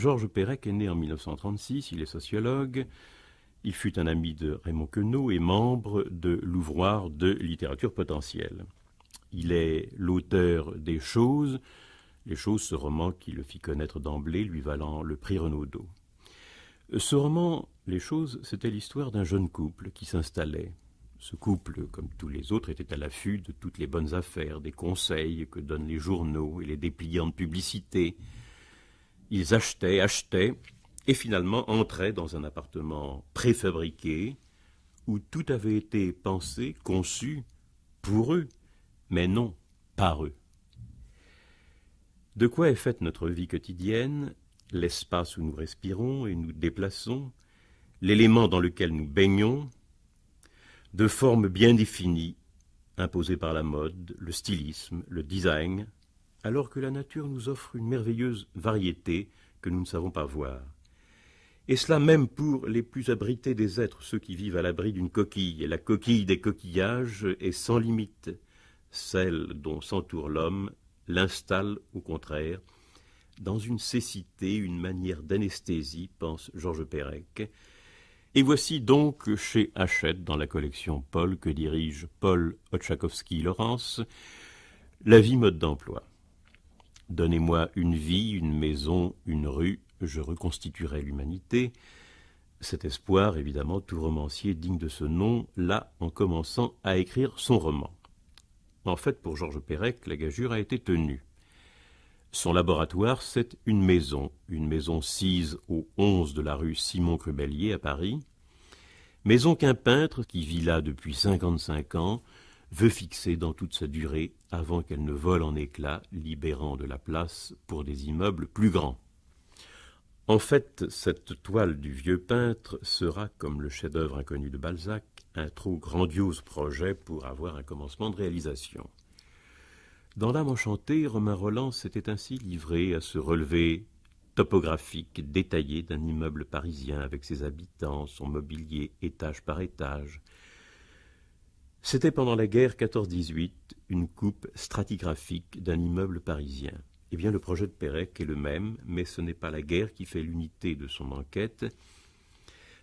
Georges Perec est né en 1936, il est sociologue. Il fut un ami de Raymond Queneau et membre de l'ouvroir de littérature potentielle. Il est l'auteur des choses, les choses, ce roman qui le fit connaître d'emblée, lui valant le prix Renaudot. Ce roman, les choses, c'était l'histoire d'un jeune couple qui s'installait. Ce couple, comme tous les autres, était à l'affût de toutes les bonnes affaires, des conseils que donnent les journaux et les dépliants de publicité. Ils achetaient, achetaient, et finalement entraient dans un appartement préfabriqué où tout avait été pensé, conçu pour eux, mais non par eux. De quoi est faite notre vie quotidienne, l'espace où nous respirons et nous déplaçons, l'élément dans lequel nous baignons, de formes bien définies, imposées par la mode, le stylisme, le design, alors que la nature nous offre une merveilleuse variété que nous ne savons pas voir. Et cela même pour les plus abrités des êtres, ceux qui vivent à l'abri d'une coquille, et la coquille des coquillages est sans limite. Celle dont s'entoure l'homme l'installe, au contraire, dans une cécité, une manière d'anesthésie, pense Georges Perec. Et voici donc chez Hachette, dans la collection Paul que dirige Paul otchakovsky laurence la vie mode d'emploi. Donnez-moi une vie, une maison, une rue, je reconstituerai l'humanité. Cet espoir, évidemment, tout romancier digne de ce nom, là en commençant à écrire son roman. En fait, pour Georges Perec, la gageure a été tenue. Son laboratoire, c'est une maison, une maison sise au 11 de la rue Simon Crubelier à Paris. Maison qu'un peintre, qui vit là depuis 55 ans, veut fixer dans toute sa durée avant qu'elle ne vole en éclats, libérant de la place pour des immeubles plus grands. En fait, cette toile du vieux peintre sera, comme le chef-d'œuvre inconnu de Balzac, un trop grandiose projet pour avoir un commencement de réalisation. Dans L'âme enchantée, Romain Roland s'était ainsi livré à ce relevé topographique détaillé d'un immeuble parisien avec ses habitants, son mobilier étage par étage, c'était pendant la guerre 14-18 une coupe stratigraphique d'un immeuble parisien. Eh bien, le projet de Pérec est le même, mais ce n'est pas la guerre qui fait l'unité de son enquête.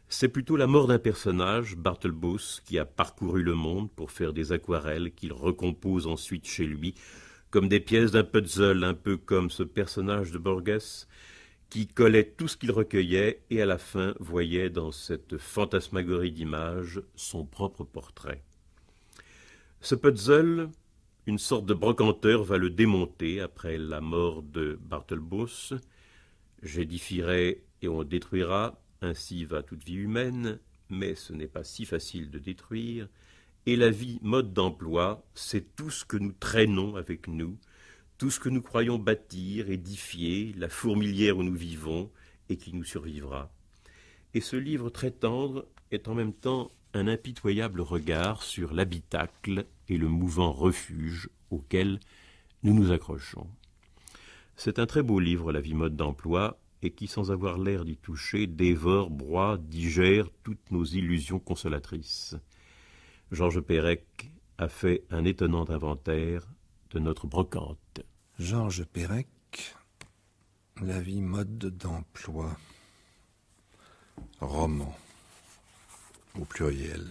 C'est plutôt la mort d'un personnage, Bartelbos, qui a parcouru le monde pour faire des aquarelles qu'il recompose ensuite chez lui, comme des pièces d'un puzzle, un peu comme ce personnage de Borges, qui collait tout ce qu'il recueillait et à la fin voyait dans cette fantasmagorie d'images son propre portrait. Ce puzzle, une sorte de brocanteur, va le démonter après la mort de Bartelbos. J'édifierai et on détruira, ainsi va toute vie humaine, mais ce n'est pas si facile de détruire. Et la vie, mode d'emploi, c'est tout ce que nous traînons avec nous, tout ce que nous croyons bâtir, édifier, la fourmilière où nous vivons et qui nous survivra. Et ce livre très tendre est en même temps un impitoyable regard sur l'habitacle et le mouvant refuge auquel nous nous accrochons. C'est un très beau livre, La vie mode d'emploi, et qui, sans avoir l'air d'y toucher, dévore, broie, digère toutes nos illusions consolatrices. Georges Perec a fait un étonnant inventaire de notre brocante. Georges Perec, La vie mode d'emploi, roman au pluriel.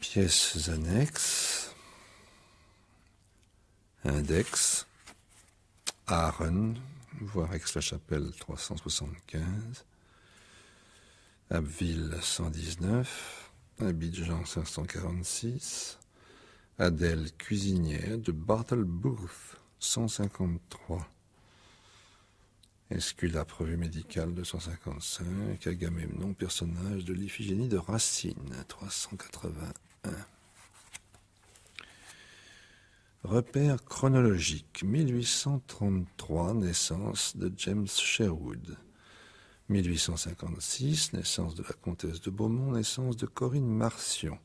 Pièces annexes, index, Aaron, voire Aix-la-Chapelle 375, Abbeville 119, Abidjan 546, Adèle Cuisinière de Bartlebooth 153 prévu médicale 255, Agamemnon, personnage de l'Iphigénie de Racine 381. Repère chronologique 1833, naissance de James Sherwood. 1856, naissance de la comtesse de Beaumont, naissance de Corinne Martion.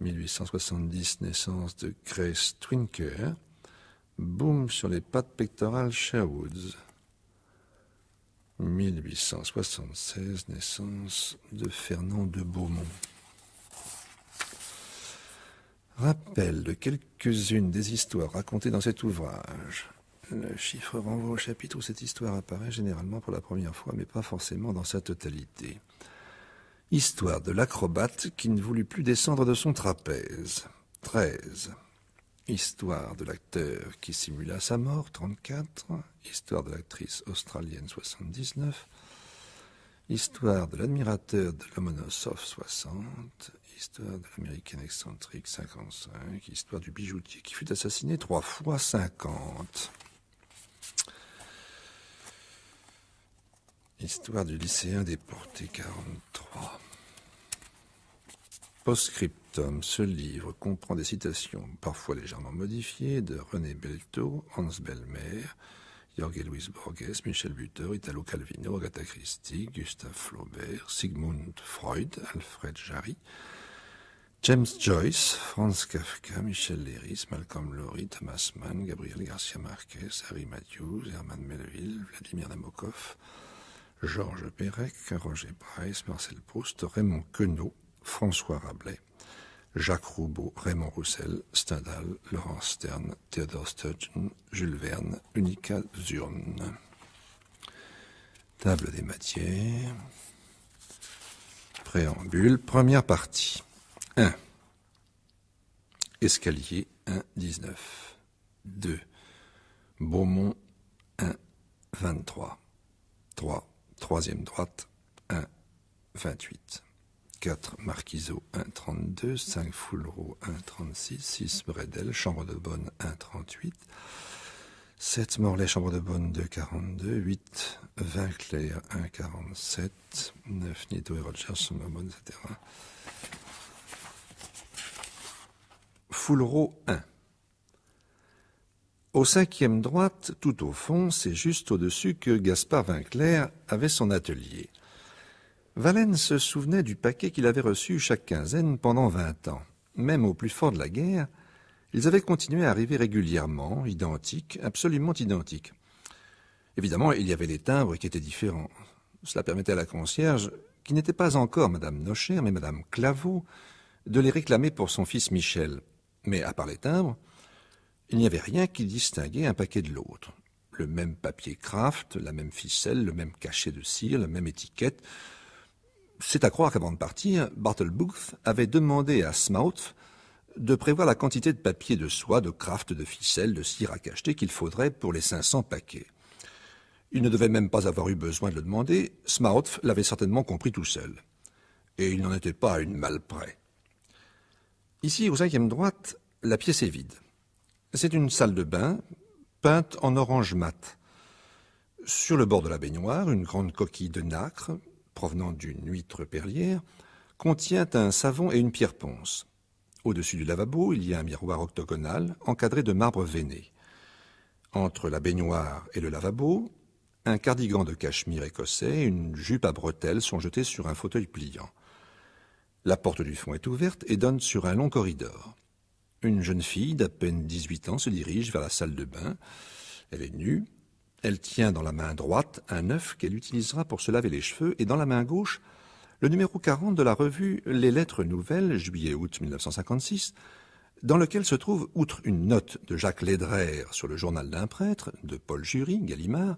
1870, naissance de Grace Twinker. Boom sur les pattes pectorales Sherwoods. 1876, naissance de Fernand de Beaumont. Rappel de quelques-unes des histoires racontées dans cet ouvrage. Le chiffre renvoie au chapitre où cette histoire apparaît généralement pour la première fois, mais pas forcément dans sa totalité. Histoire de l'acrobate qui ne voulut plus descendre de son trapèze. 13. Histoire de l'acteur qui simula sa mort, 34. Histoire de l'actrice australienne, 79. Histoire de l'admirateur de Lomonosov, 60. Histoire de l'américaine excentrique, 55. Histoire du bijoutier qui fut assassiné trois fois, 50. Histoire du lycéen déporté, 43. Post-scriptum, ce livre comprend des citations, parfois légèrement modifiées, de René Belto, Hans Bellmer, Jorge Luis Borges, Michel Butor, Italo Calvino, Agatha Christie, Gustave Flaubert, Sigmund Freud, Alfred Jarry, James Joyce, Franz Kafka, Michel Léris, Malcolm Lowry, Thomas Mann, Gabriel Garcia Marquez, Harry Matthews, Herman Melville, Vladimir Nabokov, Georges Perec, Roger Price, Marcel Proust, Raymond Queneau, François Rabelais, Jacques Roubaud, Raymond Roussel, Stendhal, Laurence Stern, Theodore Sturgeon, Jules Verne, Unica Zurne. Table des matières. Préambule. Première partie. 1. Escalier 1, 19. 2. Beaumont 1, 23. 3. Troisième droite 1, 28. 4 Marquiseau 1,32, 5 Foulreau 1,36, 6 Bredel, Chambre de Bonne 1,38, 7 Morlaix, Chambre de Bonne 2,42, 8 Vinclair 1,47, 9 Nito et Rogers, Bonne, etc. Foulreau 1. Au cinquième droite, tout au fond, c'est juste au-dessus que Gaspard Vinclair avait son atelier. Valène se souvenait du paquet qu'il avait reçu chaque quinzaine pendant vingt ans. Même au plus fort de la guerre, ils avaient continué à arriver régulièrement, identiques, absolument identiques. Évidemment, il y avait les timbres qui étaient différents. Cela permettait à la concierge, qui n'était pas encore Madame Nocher, mais Madame Claveau, de les réclamer pour son fils Michel. Mais à part les timbres, il n'y avait rien qui distinguait un paquet de l'autre. Le même papier Kraft, la même ficelle, le même cachet de cire, la même étiquette, c'est à croire qu'avant de partir, Bartlebooth avait demandé à Smout de prévoir la quantité de papier de soie, de craft, de ficelle, de cire à cacheter qu'il faudrait pour les 500 paquets. Il ne devait même pas avoir eu besoin de le demander, Smout l'avait certainement compris tout seul. Et il n'en était pas à une mal près. Ici, au cinquième droite, la pièce est vide. C'est une salle de bain, peinte en orange mat. Sur le bord de la baignoire, une grande coquille de nacre, provenant d'une huître perlière, contient un savon et une pierre ponce. Au-dessus du lavabo, il y a un miroir octogonal encadré de marbre veiné. Entre la baignoire et le lavabo, un cardigan de cachemire écossais et une jupe à bretelles sont jetés sur un fauteuil pliant. La porte du fond est ouverte et donne sur un long corridor. Une jeune fille d'à peine 18 ans se dirige vers la salle de bain. Elle est nue, elle tient dans la main droite un œuf qu'elle utilisera pour se laver les cheveux et dans la main gauche le numéro 40 de la revue Les Lettres Nouvelles, juillet-août 1956, dans lequel se trouve, outre une note de Jacques Lédraire sur le journal d'un prêtre, de Paul Jury, Gallimard,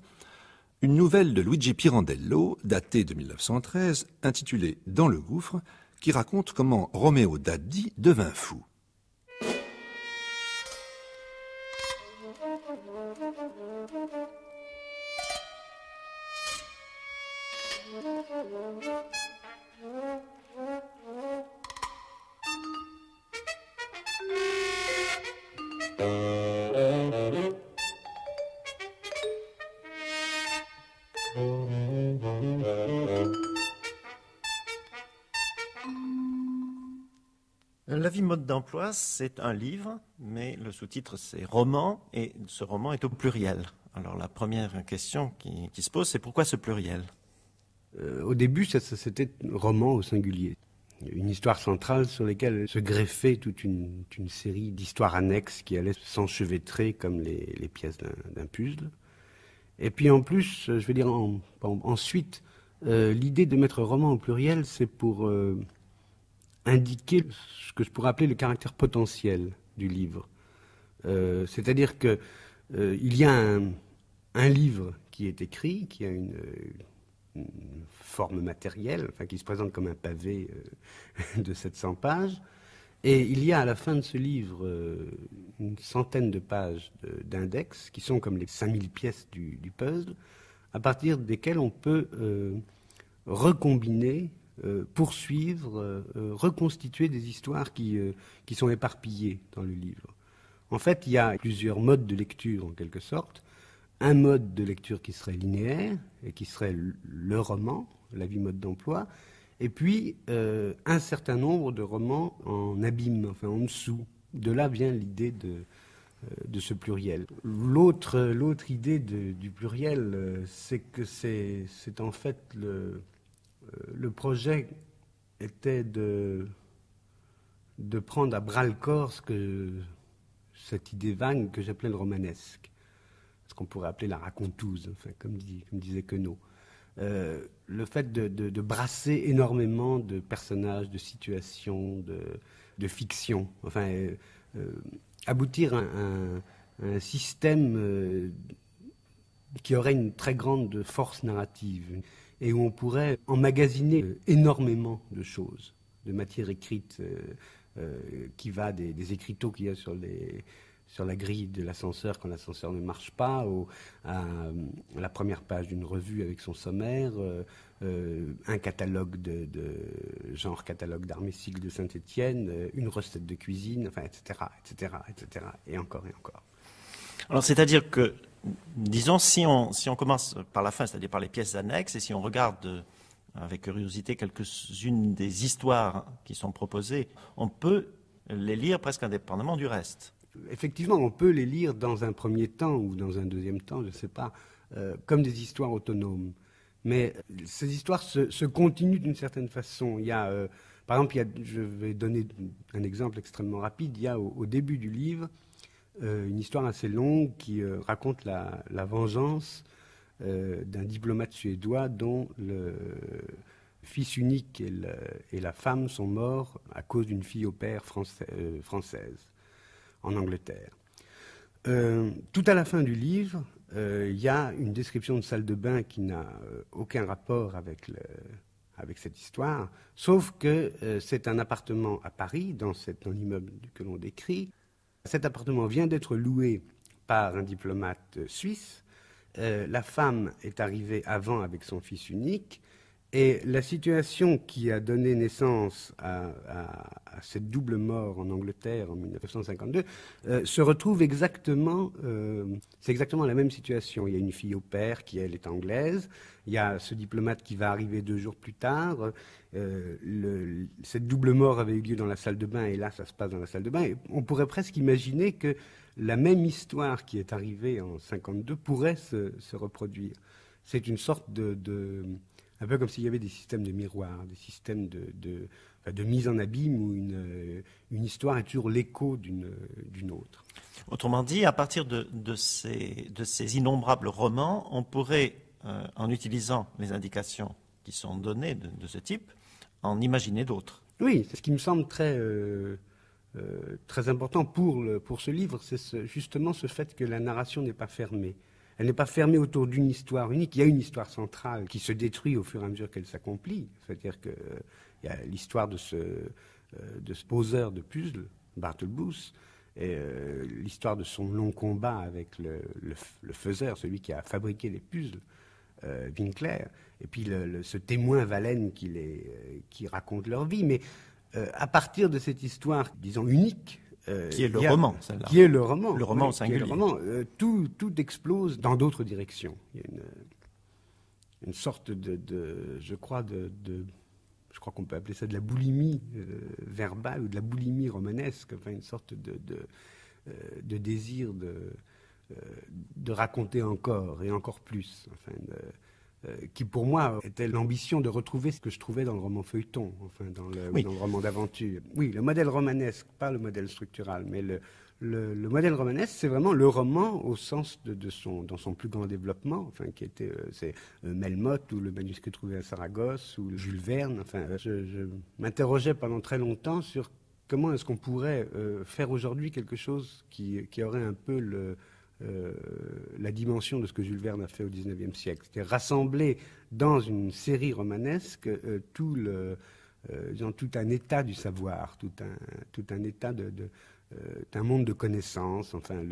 une nouvelle de Luigi Pirandello, datée de 1913, intitulée Dans le gouffre, qui raconte comment Roméo Daddi devint fou. c'est un livre, mais le sous-titre c'est roman, et ce roman est au pluriel. Alors la première question qui, se pose, c'est pourquoi ce pluriel euh, Au début, c'était roman au singulier. Une histoire centrale sur laquelle se greffait toute une, série d'histoires annexes qui allaient s'enchevêtrer comme les, pièces d'un puzzle. Et puis en plus, je veux dire ensuite, euh, l'idée de mettre roman au pluriel, c'est pour... Euh, indiquer ce que je pourrais appeler le caractère potentiel du livre. Euh, c'est-à-dire qu'il euh, y a un, livre qui est écrit, qui a une, forme matérielle, qui se présente comme un pavé euh, de 700 pages, et il y a à la fin de ce livre une centaine de pages d'index, qui sont comme les 5000 pièces du, puzzle, à partir desquelles on peut recombiner euh, poursuivre, euh, euh, reconstituer des histoires qui, qui sont éparpillées dans le livre. En fait, il y a plusieurs modes de lecture, en quelque sorte. Un mode de lecture qui serait linéaire, et qui serait le roman, la vie mode d'emploi, et puis un certain nombre de romans en abîme, enfin en dessous. De là vient l'idée de, de ce pluriel. L'autre, l'autre idée du pluriel, c'est que c'est, c'est en fait le, euh, le projet était de, prendre à bras le corps cette idée vague que j'appelais le romanesque, ce qu'on pourrait appeler la racontouse, enfin, comme, disait Queneau. Euh, le fait de, brasser énormément de personnages, de situations, de, fictions, fiction, enfin, euh, aboutir à un système qui aurait une très grande force narrative et où on pourrait emmagasiner euh, énormément de choses, de matière écrite euh, euh, qui va des, des écriteaux qu'il y a sur les, sur la grille de l'ascenseur quand l'ascenseur ne marche pas, à, la première page d'une revue avec son sommaire, un catalogue de, de genre catalogue cycles de Saint-Étienne, une recette de cuisine, enfin, etc., etc., etc., et encore et encore. Alors, c'est-à-dire que disons, si on, si on commence par la fin, c'est-à-dire par les pièces annexes, et si on regarde euh, avec curiosité quelques-unes des histoires qui sont proposées, on peut les lire presque indépendamment du reste. Effectivement, on peut les lire dans un premier temps ou dans un deuxième temps, je ne sais pas, euh, comme des histoires autonomes. Mais ces histoires se, continuent d'une certaine façon. Il y a, euh, par exemple, je vais donner un exemple extrêmement rapide. Il y a au début du livre euh, une histoire assez longue qui euh, raconte la, vengeance euh, d'un diplomate suédois dont le fils unique et, la femme sont morts à cause d'une fille au père française en Angleterre. tout à la fin du livre, il y a une description de salle de bain qui n'a aucun rapport avec, cette histoire, sauf que c'est un appartement à Paris, dans, cet, dans l'immeuble que l'on décrit, cet appartement vient d'être loué par un diplomate suisse. Euh, la femme est arrivée avant avec son fils unique. Et la situation qui a donné naissance à, cette double mort en Angleterre en 1952 euh, se retrouve exactement, euh, c'est exactement la même situation. Il y a une fille au père qui, elle, est anglaise. Il y a ce diplomate qui va arriver deux jours plus tard. Euh, cette double mort avait eu lieu dans la salle de bain et là, ça se passe dans la salle de bain. Et on pourrait presque imaginer que la même histoire qui est arrivée en 1952 pourrait se, reproduire. C'est une sorte de un peu comme s'il y avait des systèmes de miroirs, des systèmes de, mise en abîme où euh, une, histoire est toujours l'écho euh, d'une autre. Autrement dit, à partir de, ces, innombrables romans, on pourrait, euh, en utilisant les indications qui sont données de, ce type, en imaginer d'autres. Oui, c'est ce qui me semble très, très important pour, pour ce livre, c'est justement ce fait que la narration n'est pas fermée. Elle n'est pas fermée autour d'une histoire unique. Il y a une histoire centrale qui se détruit au fur et à mesure qu'elle s'accomplit. C'est-à-dire qu'il euh, y a l'histoire de ce, euh, poseur de puzzle, Booth, et euh, l'histoire de son long combat avec le, faiseur, celui qui a fabriqué les puzzles, Winkler, et puis ce témoin Valène qui, qui raconte leur vie. Mais à partir de cette histoire, disons, unique, euh, qui est le roman, celle Qui est le roman. Le roman singulier. roman. Euh, tout, tout, explose dans d'autres directions. Il y a une, une sorte de, de, je crois, de, je crois qu'on peut appeler ça de la boulimie euh, verbale ou de la boulimie romanesque, enfin une sorte de, de, de désir de, de raconter encore et encore plus. Enfin, euh, qui pour moi était l'ambition de retrouver ce que je trouvais dans le roman feuilleton, enfin dans le, dans le roman d'aventure. Oui, le modèle romanesque, pas le modèle structural, mais le, le, modèle romanesque, c'est vraiment le roman au sens de, son, dans son plus grand développement, enfin qui était euh, c'est euh, Melmoth ou le manuscrit trouvé à Saragosse ou Jules Verne. Enfin, je, je m'interrogeais pendant très longtemps sur comment est-ce qu'on pourrait faire aujourd'hui quelque chose qui, qui aurait un peu le euh, la dimension de ce que Jules Verne a fait au XIXe siècle. C'était rassembler dans une série romanesque euh, euh, tout, un état du savoir, tout un, état d'un monde de connaissances, enfin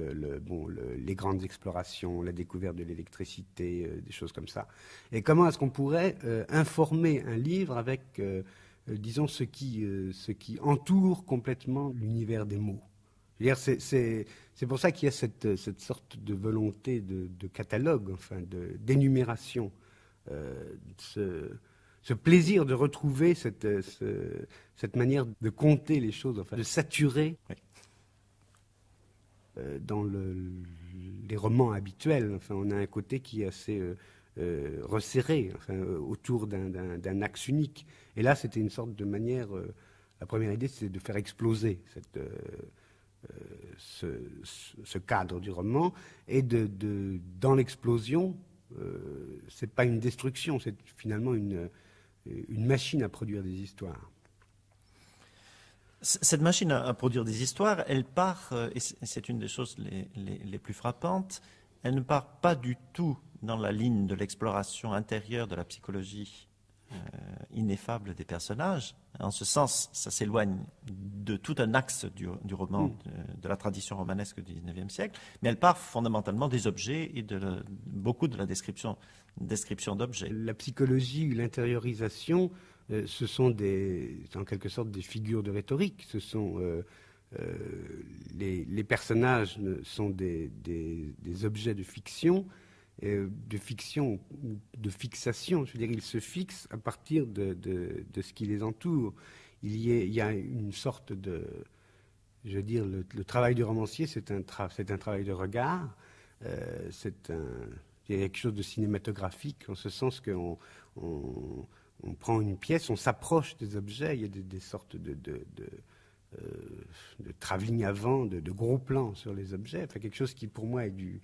bon, les grandes explorations, la découverte de l'électricité, des choses comme ça. Et comment est-ce qu'on pourrait informer un livre avec, disons, ce qui, ce qui entoure complètement l'univers des mots c'est c'est pour ça qu'il y a cette, cette, sorte de volonté de, catalogue, enfin d'énumération, euh, ce, ce, plaisir de retrouver cette, euh, cette, manière de compter les choses, enfin de saturer euh, dans le, les romans habituels. Enfin, on a un côté qui est assez resserré, enfin, autour d'un axe unique. Et là, c'était une sorte de manière. la première idée, c'était de faire exploser cette ce, cadre du roman, et de, dans l'explosion, euh, c'est pas une destruction, c'est finalement une, machine à produire des histoires. Cette machine à, produire des histoires, elle part, euh, et c'est une des choses les, les, plus frappantes, elle ne part pas du tout dans la ligne de l'exploration intérieure de la psychologie euh, ineffable des personnages. En ce sens, ça s'éloigne de tout un axe du, roman, hmm. de, la tradition romanesque du XIXe siècle, mais elle part fondamentalement des objets et de, beaucoup de la description, description d'objets. La psychologie, l'intériorisation, euh, ce sont en quelque sorte des figures de rhétorique. Ce sont euh, les, personnages sont des, objets de fiction euh, de fiction ou de fixation. Je veux dire, ils se fixent à partir de, ce qui les entoure. Il y, a, y, a, une sorte de... Je veux dire, le, travail du romancier, c'est un, un travail de regard, euh, c'est un... Il y a quelque chose de cinématographique, en ce sens qu'on on, prend une pièce, on s'approche des objets, il y a des, sortes de, de, euh, travelling avant, de, gros plans sur les objets, enfin quelque chose qui pour moi est du,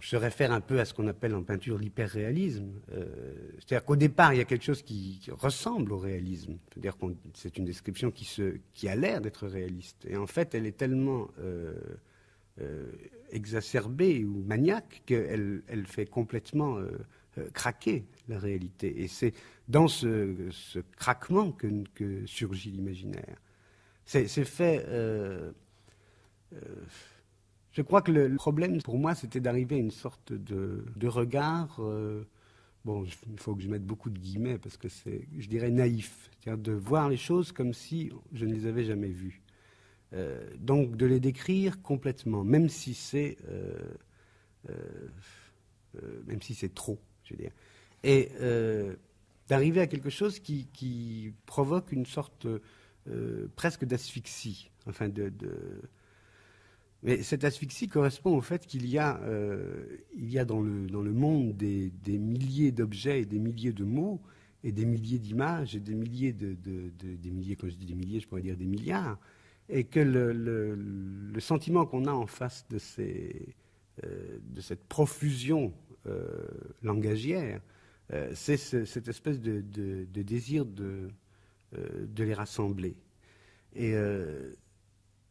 se réfère un peu à ce qu'on appelle en peinture l'hyperréalisme. réalisme euh, c'est-à-dire qu'au départ, il y a quelque chose qui, ressemble au réalisme. C'est-à-dire que c'est une description qui, se, qui a l'air d'être réaliste. Et en fait, elle est tellement euh, euh, exacerbée ou maniaque qu'elle elle fait complètement craquer la réalité. Et c'est dans ce, craquement que, que surgit l'imaginaire. C'est, fait je crois que le problème pour moi, c'était d'arriver à une sorte de, regard, euh, bon, il faut que je mette beaucoup de guillemets parce que c'est, je dirais, naïf, c'est-à-dire de voir les choses comme si je ne les avais jamais vues. Euh, donc de les décrire complètement, même si c'est, euh, même si c'est trop, je veux dire. Et d'arriver à quelque chose qui, qui provoque une sorte presque d'asphyxie, enfin de, de mais cette asphyxie correspond au fait qu'il y a, euh, il y a dans, le, dans le monde des, des milliers d'objets et des milliers de mots et des milliers d'images et des milliers de, de, des milliers, quand je dis des milliers, je pourrais dire des milliards, et que le, le, sentiment qu'on a en face de, ces, euh, de cette profusion euh, langagière, c'est cette espèce de, désir de, les rassembler. Et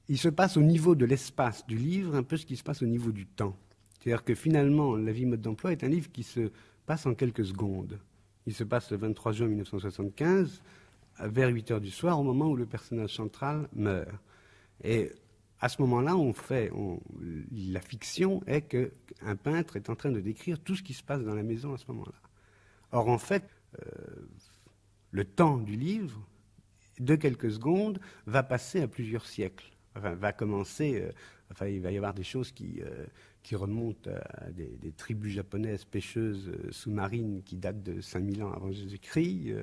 il se passe au niveau de l'espace du livre un peu ce qui se passe au niveau du temps. C'est-à-dire que finalement, La vie mode d'emploi est un livre qui se passe en quelques secondes. Il se passe le 23 juin 1975, vers 8 heures du soir, au moment où le personnage central meurt. Et à ce moment-là, on fait, la fiction est qu'un peintre est en train de décrire tout ce qui se passe dans la maison à ce moment-là. Or, en fait, euh, le temps du livre, de quelques secondes, va passer à plusieurs siècles enfin, va commencer. Euh, enfin, il va y avoir des choses qui, euh, qui remontent à des, tribus japonaises pêcheuses euh, sous-marines qui datent de 5000 ans avant Jésus-Christ,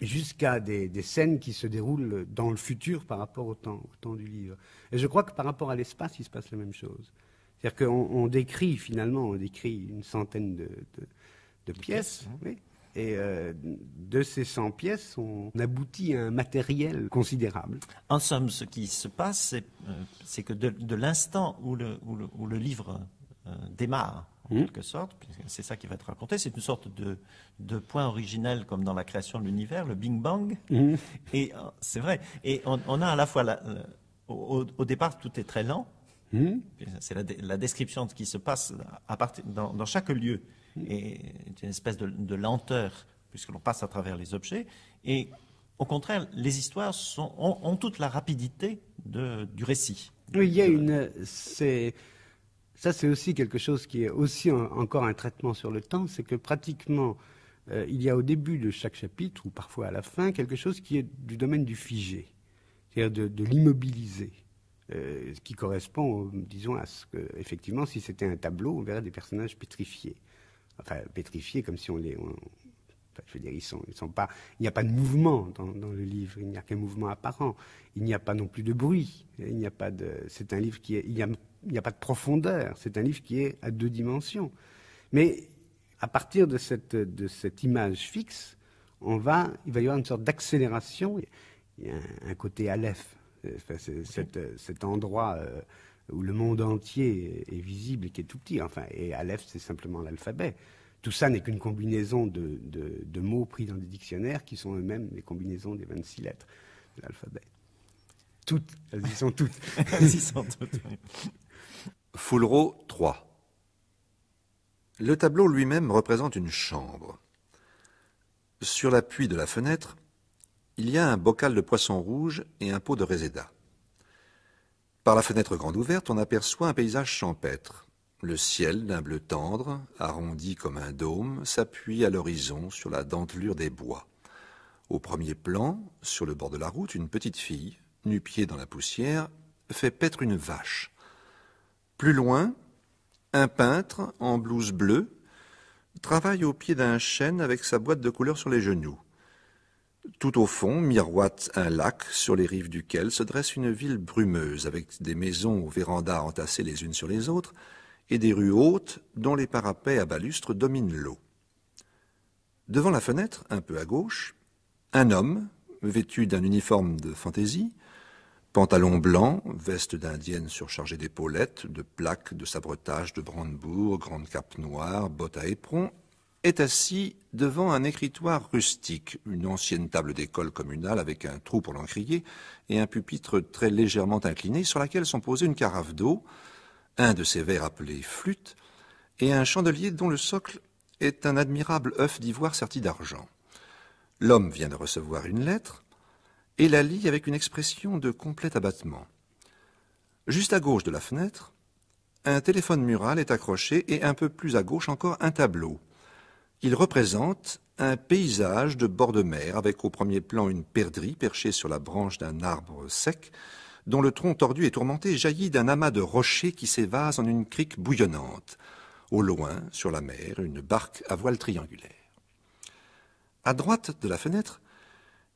jusqu'à des, scènes qui se déroulent dans le futur par rapport au temps, du livre. Et je crois que par rapport à l'espace, il se passe la même chose. C'est-à-dire qu'on décrit finalement, on décrit une centaine de, pièces, hein. Et euh, de ces 100 pièces, on aboutit à un matériel considérable. En somme, ce qui se passe, c'est euh, que de, l'instant où le, livre euh, démarre, en hmm. quelque sorte, c'est ça qui va être raconté, c'est une sorte de, point originel comme dans la création de l'univers, le bing Bang. Hmm. Et c'est vrai, et on, a à la fois, au, départ, tout est très lent, hmm. c'est la, description de ce qui se passe à dans, chaque lieu et une espèce de, lenteur, puisque l'on passe à travers les objets. Et au contraire, les histoires ont, toute la rapidité du récit. Oui, il y a une. Ça, c'est aussi quelque chose qui est aussi encore un traitement sur le temps, c'est que pratiquement, euh, il y a au début de chaque chapitre, ou parfois à la fin, quelque chose qui est du domaine du figé, c'est-à-dire de, l'immobiliser, l'immobilisé, euh, ce qui correspond, disons, à ce que, effectivement, si c'était un tableau, on verrait des personnages pétrifiés enfin pétrifiés, comme si on les. enfin, je veux dire, ils sont, ils sont pas. Il n'y a pas de mouvement dans, le livre. Il n'y a qu'un mouvement apparent. Il n'y a pas non plus de bruit. Il n'y a pas de. C'est un livre qui est. Il n'y a, a, pas de profondeur. C'est un livre qui est à deux dimensions. Mais à partir de cette, de cette image fixe, on va, il va y avoir une sorte d'accélération. Il y a un, côté Aleph, enfin, cet, endroit euh, où le monde entier est visible et qui est tout petit. Enfin, et Aleph, c'est simplement l'alphabet. Tout ça n'est qu'une combinaison de, mots pris dans des dictionnaires qui sont eux-mêmes les combinaisons des 26 lettres de l'alphabet. Toutes, elles y sont toutes. elles sont toutes. 3. Le tableau lui-même représente une chambre. Sur l'appui de la fenêtre, il y a un bocal de poisson rouge et un pot de réséda. Par la fenêtre grande ouverte, on aperçoit un paysage champêtre. Le ciel, d'un bleu tendre, arrondi comme un dôme, s'appuie à l'horizon sur la dentelure des bois. Au premier plan, sur le bord de la route, une petite fille, nu-pied dans la poussière, fait paître une vache. Plus loin, un peintre en blouse bleue travaille au pied d'un chêne avec sa boîte de couleurs sur les genoux. Tout au fond miroite un lac sur les rives duquel se dresse une ville brumeuse avec des maisons aux vérandas entassées les unes sur les autres et des rues hautes dont les parapets à balustres dominent l'eau. Devant la fenêtre, un peu à gauche, un homme, vêtu d'un uniforme de fantaisie, pantalon blanc, veste d'indienne surchargée d'épaulettes, de plaques, de sabretage de Brandebourg, grande cape noire, bottes à éperons, est assis devant un écritoire rustique, une ancienne table d'école communale avec un trou pour l'encrier et un pupitre très légèrement incliné sur laquelle sont posées une carafe d'eau, un de ces verres appelés flûte, et un chandelier dont le socle est un admirable œuf d'ivoire serti d'argent. L'homme vient de recevoir une lettre et la lit avec une expression de complet abattement. Juste à gauche de la fenêtre, un téléphone mural est accroché et un peu plus à gauche encore un tableau. Il représente un paysage de bord de mer avec au premier plan une perdrix perchée sur la branche d'un arbre sec dont le tronc tordu et tourmenté jaillit d'un amas de rochers qui s'évase en une crique bouillonnante. Au loin, sur la mer, une barque à voile triangulaire. À droite de la fenêtre,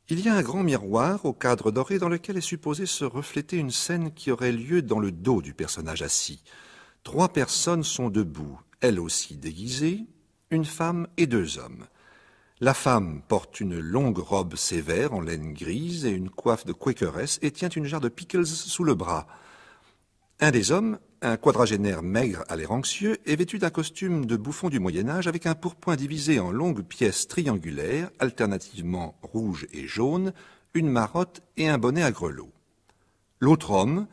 il y a un grand miroir au cadre doré dans lequel est supposé se refléter une scène qui aurait lieu dans le dos du personnage assis. Trois personnes sont debout, elles aussi déguisées, une femme et deux hommes. La femme porte une longue robe sévère en laine grise et une coiffe de quakeresse et tient une jarre de pickles sous le bras. Un des hommes, un quadragénaire maigre à l'air anxieux, est vêtu d'un costume de bouffon du Moyen Âge avec un pourpoint divisé en longues pièces triangulaires, alternativement rouge et jaune, une marotte et un bonnet à grelots. L'autre homme,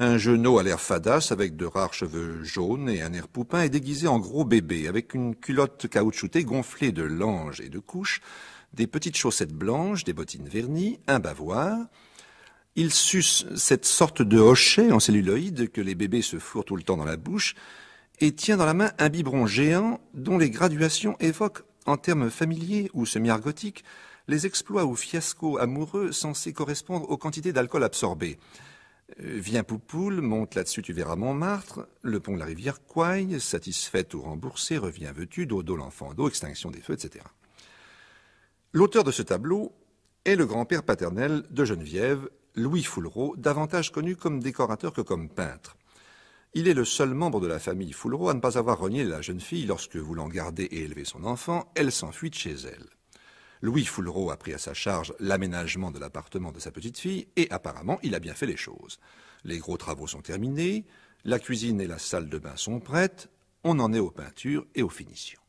un jeuneau à l'air fadasse avec de rares cheveux jaunes et un air poupin est déguisé en gros bébé avec une culotte caoutchoutée gonflée de langes et de couches, des petites chaussettes blanches, des bottines vernies, un bavoir. Il suce cette sorte de hochet en celluloïde que les bébés se fourrent tout le temps dans la bouche et tient dans la main un biberon géant dont les graduations évoquent, en termes familiers ou semi-argotiques, les exploits ou fiascos amoureux censés correspondre aux quantités d'alcool absorbées. Euh, viens Poupoule, monte là-dessus, tu verras Montmartre, le pont de la rivière coigne, satisfaite ou remboursée, reviens veux-tu, dodo l'enfant dos, extinction des feux, etc. L'auteur de ce tableau est le grand-père paternel de Geneviève, Louis Foulereau, davantage connu comme décorateur que comme peintre. Il est le seul membre de la famille Foulereau à ne pas avoir renié la jeune fille lorsque, voulant garder et élever son enfant, elle s'enfuit de chez elle. Louis Foulreau a pris à sa charge l'aménagement de l'appartement de sa petite fille et apparemment il a bien fait les choses. Les gros travaux sont terminés, la cuisine et la salle de bain sont prêtes, on en est aux peintures et aux finitions.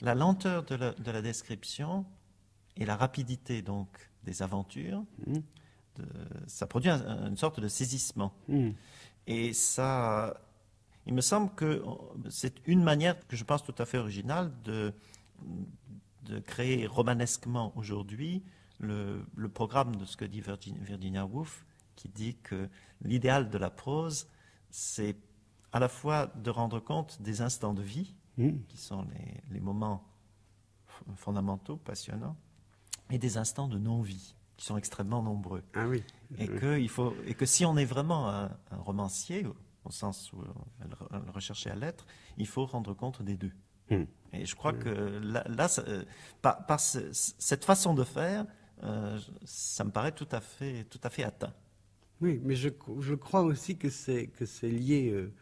La lenteur de la, description et la rapidité donc des aventures, hmm. ça produit une sorte de saisissement. Hmm. Et ça, il me semble que oh, c'est une manière que je pense tout à fait originale de de créer romanesquement aujourd'hui le, programme de ce que dit Virginia, Woolf, qui dit que l'idéal de la prose, c'est à la fois de rendre compte des instants de vie, mm. qui sont les, moments fondamentaux, passionnants, et des instants de non-vie, qui sont extrêmement nombreux. Ah et, Que, et que si on est vraiment un, romancier, au sens où on le à l'être, il faut rendre compte des deux. Mm. Et je crois mm. que là, euh, par, cette façon de faire, euh, ça me paraît tout à fait, tout à fait atteint. Oui, mais je, crois aussi que c'est que c'est lié, euh,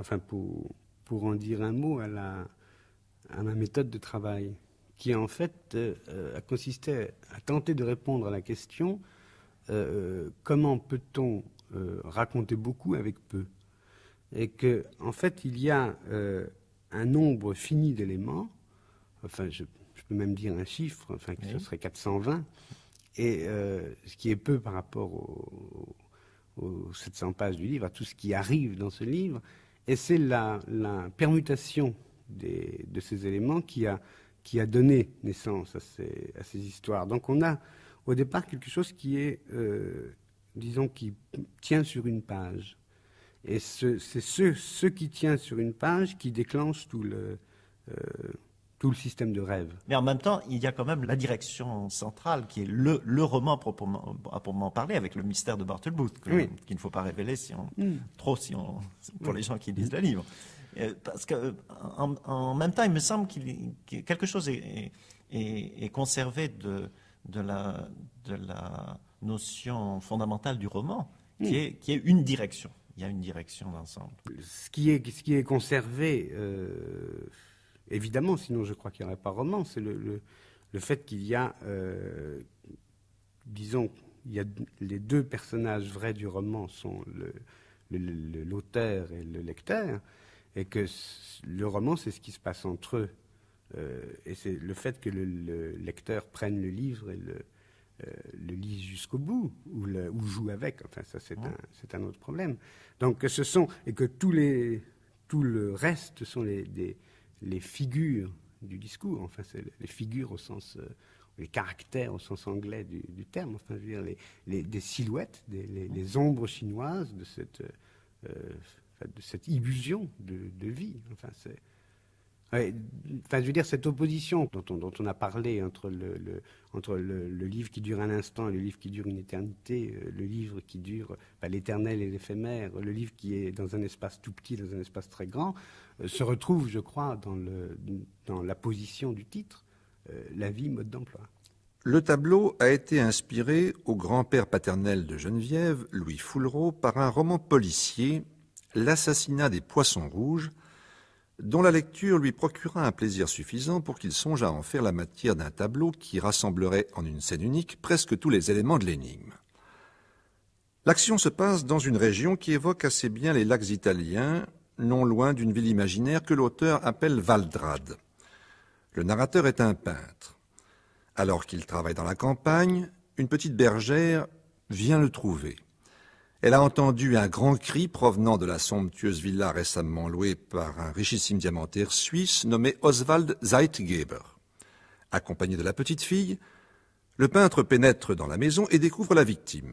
enfin pour pour en dire un mot à la à ma méthode de travail, qui en fait a consisté à tenter de répondre à la question comment peut-on raconter beaucoup avec peu, et que en fait il y a un nombre fini d'éléments, enfin je, peux même dire un chiffre, enfin ce serait 420, et euh, ce qui est peu par rapport aux, 700 pages du livre, à tout ce qui arrive dans ce livre, et c'est la, permutation des, de ces éléments qui a, qui a donné naissance à ces, à ces, histoires. Donc on a au départ quelque chose qui est, euh, disons, qui tient sur une page et c'est ce, qui tient sur une page qui déclenche euh, tout le, système de rêve. Mais en même temps, il y a quand même la direction centrale qui est le, roman pour à proprement ah, parler avec le mystère de Bartlebooth, Booth qu'il ne faut pas révéler hmm. trop si on, pour les hmm. gens qui lisent le livre. Euh, parce qu'en euh, en, même temps, il me semble que quelque chose est, conservé de, la, notion fondamentale du roman, qui hmm. est une direction il y a une direction d'ensemble. Ce, qui est, ce qui est conservé, euh, évidemment, sinon je crois qu'il n'y aurait pas roman, c'est le, le, fait qu'il y a, euh, disons, il les deux personnages vrais du roman sont l'auteur et le lecteur, et que le roman, c'est ce qui se passe entre eux. Euh, et c'est le fait que le, lecteur prenne le livre et le, euh, le lit jusqu'au bout ou, le, ou, joue avec. Enfin, ça, c'est un, autre problème. Donc, que ce sont, et que tous les, tout le reste sont les, les figures du discours. Enfin, c'est les figures au sens, euh, les caractères au sens anglais du, terme. Enfin, dire, les, les des silhouettes, des, les, ombres chinoises de cette, euh, de cette illusion de vie. Enfin, c'est enfin, je veux dire, cette opposition dont on, a parlé entre, le, livre qui dure un instant et le livre qui dure une éternité, euh, le livre qui dure bah, l'éternel et l'éphémère, le livre qui est dans un espace tout petit, dans un espace très grand, euh, se retrouve, je crois, dans, la position du titre, euh, la vie, mode d'emploi. Le tableau a été inspiré au grand-père paternel de Geneviève, Louis Foulereau, par un roman policier, L'assassinat des poissons rouges, dont la lecture lui procura un plaisir suffisant pour qu'il songe à en faire la matière d'un tableau qui rassemblerait en une scène unique presque tous les éléments de l'énigme. L'action se passe dans une région qui évoque assez bien les lacs italiens, non loin d'une ville imaginaire que l'auteur appelle Valdrade. Le narrateur est un peintre. Alors qu'il travaille dans la campagne, une petite bergère vient le trouver. Elle a entendu un grand cri provenant de la somptueuse villa récemment louée par un richissime diamantaire suisse nommé Oswald Zeitgeber. Accompagné de la petite fille, le peintre pénètre dans la maison et découvre la victime.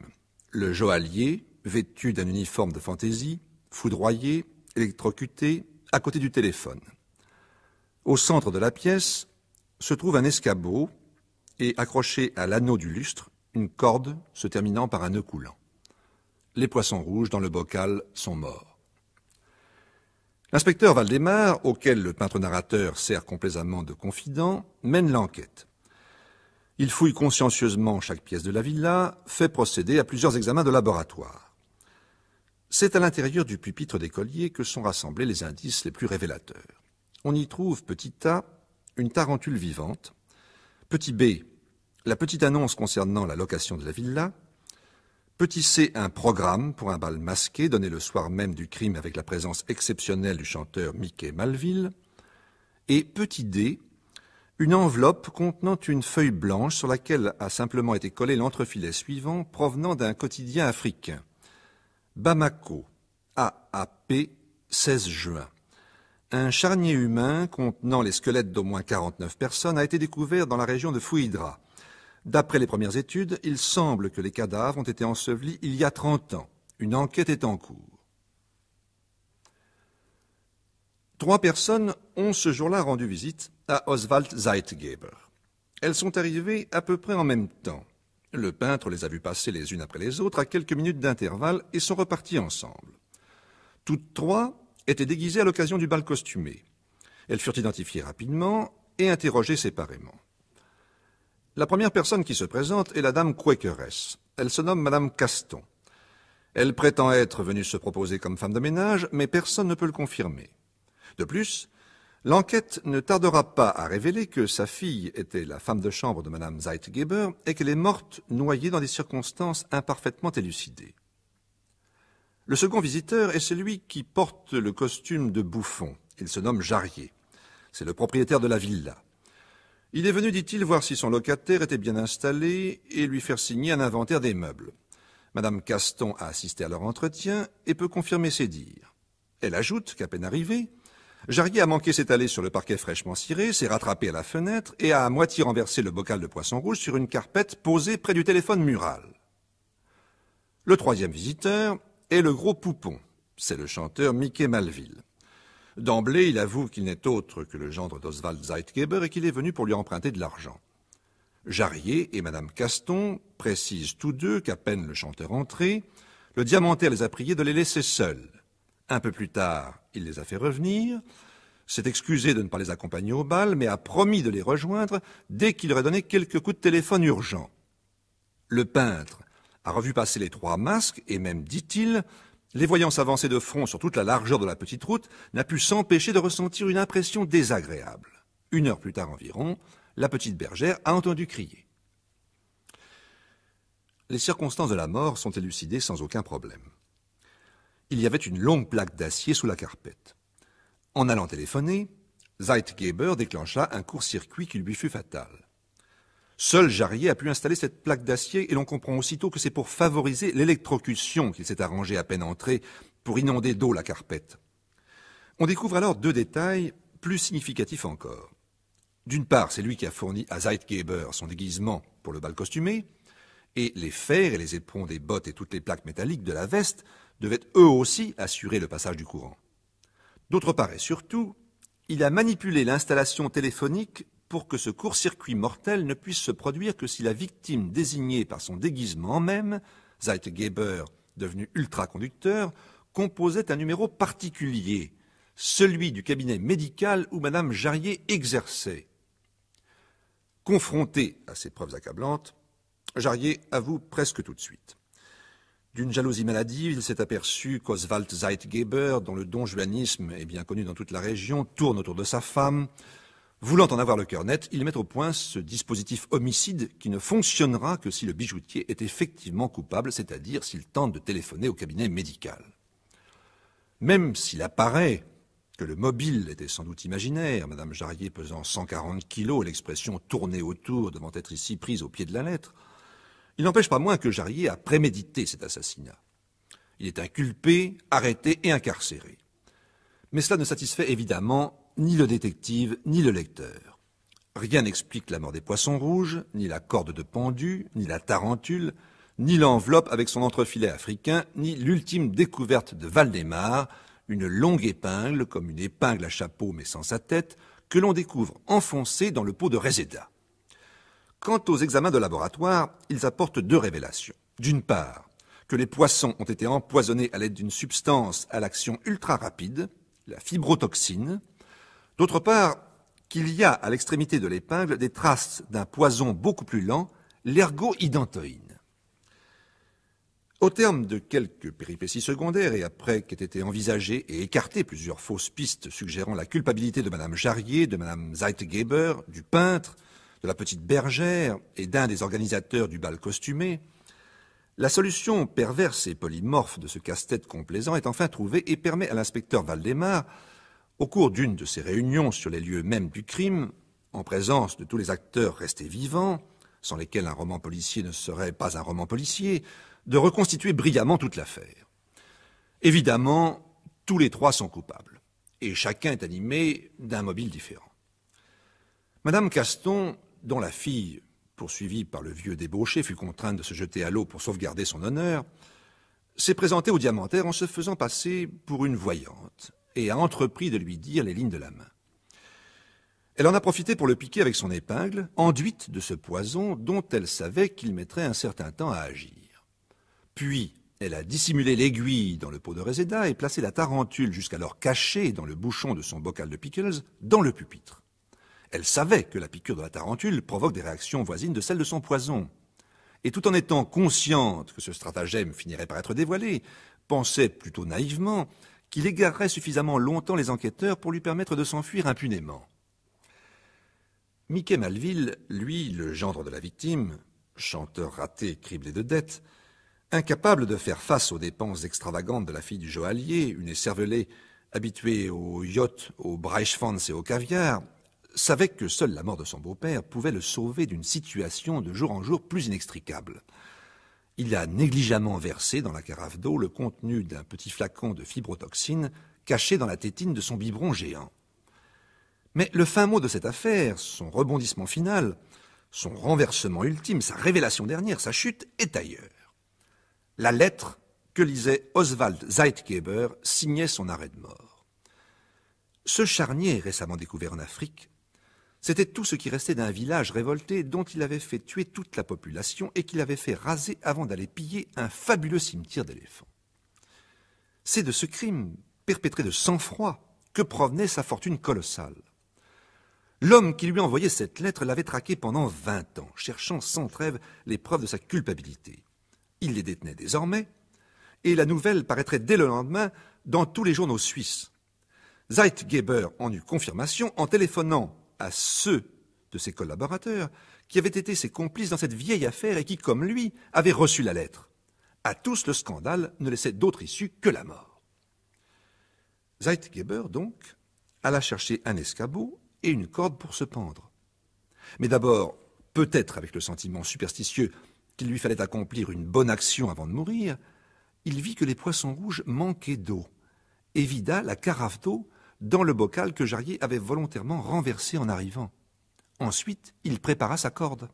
Le joaillier, vêtu d'un uniforme de fantaisie, foudroyé, électrocuté, à côté du téléphone. Au centre de la pièce se trouve un escabeau et accroché à l'anneau du lustre, une corde se terminant par un nœud coulant les poissons rouges dans le bocal sont morts. L'inspecteur Valdemar, auquel le peintre-narrateur sert complaisamment de confident, mène l'enquête. Il fouille consciencieusement chaque pièce de la villa, fait procéder à plusieurs examens de laboratoire. C'est à l'intérieur du pupitre d'écolier que sont rassemblés les indices les plus révélateurs. On y trouve petit A, une tarentule vivante, petit B, la petite annonce concernant la location de la villa, Petit C, un programme pour un bal masqué donné le soir même du crime avec la présence exceptionnelle du chanteur Mickey Malville. Et petit D, une enveloppe contenant une feuille blanche sur laquelle a simplement été collé l'entrefilet suivant provenant d'un quotidien africain. Bamako, AAP, 16 juin. Un charnier humain contenant les squelettes d'au moins 49 personnes a été découvert dans la région de Fouidra. D'après les premières études, il semble que les cadavres ont été ensevelis il y a 30 ans. Une enquête est en cours. Trois personnes ont ce jour-là rendu visite à Oswald Zeitgeber. Elles sont arrivées à peu près en même temps. Le peintre les a vues passer les unes après les autres à quelques minutes d'intervalle et sont reparties ensemble. Toutes trois étaient déguisées à l'occasion du bal costumé. Elles furent identifiées rapidement et interrogées séparément. La première personne qui se présente est la dame Quakeresse. Elle se nomme Madame Caston. Elle prétend être venue se proposer comme femme de ménage, mais personne ne peut le confirmer. De plus, l'enquête ne tardera pas à révéler que sa fille était la femme de chambre de Madame Zeitgeber et qu'elle est morte noyée dans des circonstances imparfaitement élucidées. Le second visiteur est celui qui porte le costume de bouffon. Il se nomme Jarrier. C'est le propriétaire de la villa. Il est venu, dit-il, voir si son locataire était bien installé et lui faire signer un inventaire des meubles. Madame Caston a assisté à leur entretien et peut confirmer ses dires. Elle ajoute qu'à peine arrivée, Jarrier a manqué s'étaler sur le parquet fraîchement ciré, s'est rattrapé à la fenêtre et a à moitié renversé le bocal de poisson rouge sur une carpette posée près du téléphone mural. Le troisième visiteur est le gros Poupon. C'est le chanteur Mickey Malville. D'emblée, il avoue qu'il n'est autre que le gendre d'Oswald Zeitgeber et qu'il est venu pour lui emprunter de l'argent. Jarrier et Madame Caston précisent tous deux qu'à peine le chanteur entré, le diamantaire les a priés de les laisser seuls. Un peu plus tard, il les a fait revenir, s'est excusé de ne pas les accompagner au bal, mais a promis de les rejoindre dès qu'il aurait donné quelques coups de téléphone urgents. Le peintre a revu passer les trois masques et même, dit-il, les voyants s'avancer de front sur toute la largeur de la petite route, n'a pu s'empêcher de ressentir une impression désagréable. Une heure plus tard environ, la petite bergère a entendu crier. Les circonstances de la mort sont élucidées sans aucun problème. Il y avait une longue plaque d'acier sous la carpette. En allant téléphoner, Zeitgeber déclencha un court-circuit qui lui fut fatal. Seul Jarrier a pu installer cette plaque d'acier et l'on comprend aussitôt que c'est pour favoriser l'électrocution qu'il s'est arrangé à peine entré pour inonder d'eau la carpette. On découvre alors deux détails plus significatifs encore. D'une part, c'est lui qui a fourni à Zeitgeber son déguisement pour le bal costumé, et les fers et les éperons des bottes et toutes les plaques métalliques de la veste devaient eux aussi assurer le passage du courant. D'autre part et surtout, il a manipulé l'installation téléphonique pour que ce court-circuit mortel ne puisse se produire que si la victime désignée par son déguisement même, Zeitgeber devenu ultraconducteur, composait un numéro particulier, celui du cabinet médical où Madame Jarrier exerçait. Confronté à ces preuves accablantes, Jarrier avoue presque tout de suite. D'une jalousie maladive, il s'est aperçu qu'Oswald Zeitgeber, dont le don est bien connu dans toute la région, tourne autour de sa femme, Voulant en avoir le cœur net, ils mettent au point ce dispositif homicide qui ne fonctionnera que si le bijoutier est effectivement coupable, c'est-à-dire s'il tente de téléphoner au cabinet médical. Même s'il apparaît que le mobile était sans doute imaginaire, Madame Jarrier pesant 140 kilos, l'expression tournée autour devant être ici prise au pied de la lettre, il n'empêche pas moins que Jarrier a prémédité cet assassinat. Il est inculpé, arrêté et incarcéré. Mais cela ne satisfait évidemment ni le détective, ni le lecteur. Rien n'explique la mort des poissons rouges, ni la corde de pendu, ni la tarentule, ni l'enveloppe avec son entrefilet africain, ni l'ultime découverte de Valdemar, une longue épingle, comme une épingle à chapeau mais sans sa tête, que l'on découvre enfoncée dans le pot de Reseda. Quant aux examens de laboratoire, ils apportent deux révélations. D'une part, que les poissons ont été empoisonnés à l'aide d'une substance à l'action ultra rapide, la fibrotoxine, D'autre part, qu'il y a à l'extrémité de l'épingle des traces d'un poison beaucoup plus lent, lergo Au terme de quelques péripéties secondaires et après qu'aient été envisagées et écartées plusieurs fausses pistes suggérant la culpabilité de Mme Jarrier, de Mme Zeitgeber, du peintre, de la petite bergère et d'un des organisateurs du bal costumé, la solution perverse et polymorphe de ce casse-tête complaisant est enfin trouvée et permet à l'inspecteur Valdemar au cours d'une de ces réunions sur les lieux mêmes du crime, en présence de tous les acteurs restés vivants, sans lesquels un roman policier ne serait pas un roman policier, de reconstituer brillamment toute l'affaire. Évidemment, tous les trois sont coupables, et chacun est animé d'un mobile différent. Madame Caston, dont la fille, poursuivie par le vieux débauché, fut contrainte de se jeter à l'eau pour sauvegarder son honneur, s'est présentée au diamantaire en se faisant passer pour une voyante et a entrepris de lui dire les lignes de la main. Elle en a profité pour le piquer avec son épingle, enduite de ce poison dont elle savait qu'il mettrait un certain temps à agir. Puis, elle a dissimulé l'aiguille dans le pot de réséda et placé la tarentule jusqu'alors cachée dans le bouchon de son bocal de pickles dans le pupitre. Elle savait que la piqûre de la tarentule provoque des réactions voisines de celles de son poison. Et tout en étant consciente que ce stratagème finirait par être dévoilé, pensait plutôt naïvement qu'il égarerait suffisamment longtemps les enquêteurs pour lui permettre de s'enfuir impunément. Mickey Malville, lui, le gendre de la victime, chanteur raté criblé de dettes, incapable de faire face aux dépenses extravagantes de la fille du joaillier, une écervelée habituée aux yachts, aux Breichfans et au caviar, savait que seule la mort de son beau-père pouvait le sauver d'une situation de jour en jour plus inextricable il a négligemment versé dans la carafe d'eau le contenu d'un petit flacon de fibrotoxine caché dans la tétine de son biberon géant. Mais le fin mot de cette affaire, son rebondissement final, son renversement ultime, sa révélation dernière, sa chute, est ailleurs. La lettre que lisait Oswald Zeitgeber signait son arrêt de mort. Ce charnier, récemment découvert en Afrique, c'était tout ce qui restait d'un village révolté dont il avait fait tuer toute la population et qu'il avait fait raser avant d'aller piller un fabuleux cimetière d'éléphants. C'est de ce crime, perpétré de sang-froid, que provenait sa fortune colossale. L'homme qui lui envoyait cette lettre l'avait traqué pendant vingt ans, cherchant sans trêve les preuves de sa culpabilité. Il les détenait désormais, et la nouvelle paraîtrait dès le lendemain dans tous les journaux suisses. Zeitgeber en eut confirmation en téléphonant à ceux de ses collaborateurs qui avaient été ses complices dans cette vieille affaire et qui, comme lui, avaient reçu la lettre. À tous, le scandale ne laissait d'autre issue que la mort. Zeitgeber, donc, alla chercher un escabeau et une corde pour se pendre. Mais d'abord, peut-être avec le sentiment superstitieux qu'il lui fallait accomplir une bonne action avant de mourir, il vit que les poissons rouges manquaient d'eau et vida la carafe d'eau dans le bocal que Jarrier avait volontairement renversé en arrivant. Ensuite, il prépara sa corde.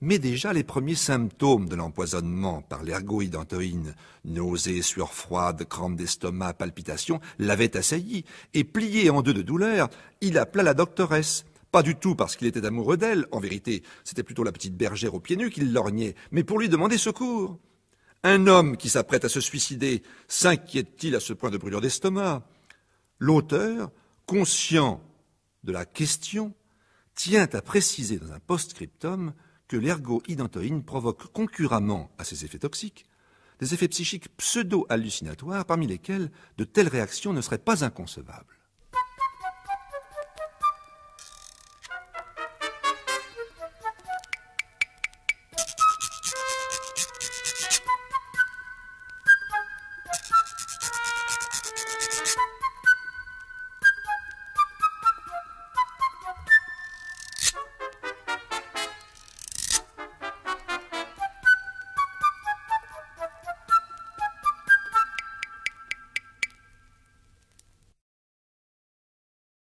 Mais déjà les premiers symptômes de l'empoisonnement par l'ergoïdantoïne, nausées, sueurs froide, crampes d'estomac, palpitations, l'avaient assailli, et plié en deux de douleur, il appela la doctoresse. Pas du tout parce qu'il était amoureux d'elle, en vérité, c'était plutôt la petite bergère aux pieds nus qu'il lorgnait, mais pour lui demander secours. Un homme qui s'apprête à se suicider s'inquiète-t-il à ce point de brûlure d'estomac l'auteur, conscient de la question, tient à préciser dans un post-scriptum que l'ergo-identoïne provoque concurremment à ses effets toxiques des effets psychiques pseudo-hallucinatoires parmi lesquels de telles réactions ne seraient pas inconcevables.